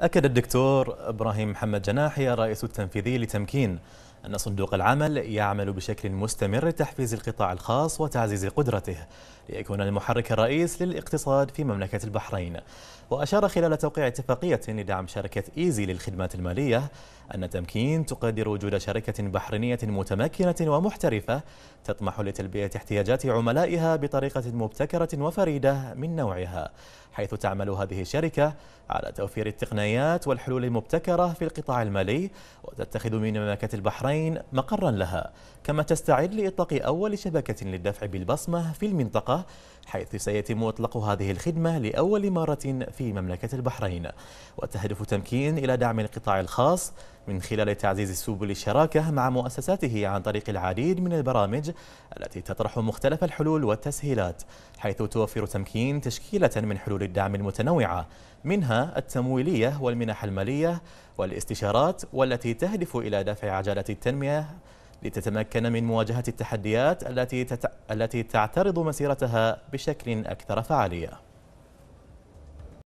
أكد الدكتور إبراهيم محمد جناحي الرئيس التنفيذي لتمكين أن صندوق العمل يعمل بشكل مستمر لتحفيز القطاع الخاص وتعزيز قدرته ليكون المحرك الرئيس للاقتصاد في مملكة البحرين وأشار خلال توقيع اتفاقية لدعم شركة إيزي للخدمات المالية أن تمكين تقدر وجود شركة بحرينية متمكنة ومحترفة تطمح لتلبية احتياجات عملائها بطريقة مبتكرة وفريدة من نوعها حيث تعمل هذه الشركة على توفير التقنيات والحلول المبتكرة في القطاع المالي وتتخذ من مملكة البحرين البحرين مقرا لها كما تستعد لإطلاق أول شبكة للدفع بالبصمة في المنطقة حيث سيتم إطلاق هذه الخدمة لأول مرة في مملكة البحرين وتهدف تمكين إلى دعم القطاع الخاص من خلال تعزيز سبل الشراكة مع مؤسساته عن طريق العديد من البرامج التي تطرح مختلف الحلول والتسهيلات حيث توفر تمكين تشكيلة من حلول الدعم المتنوعة منها التمويلية والمنح المالية والاستشارات والتي تهدف إلى دفع عجلة التنمية لتتمكن من مواجهة التحديات التي, التي تعترض مسيرتها بشكل أكثر فعالية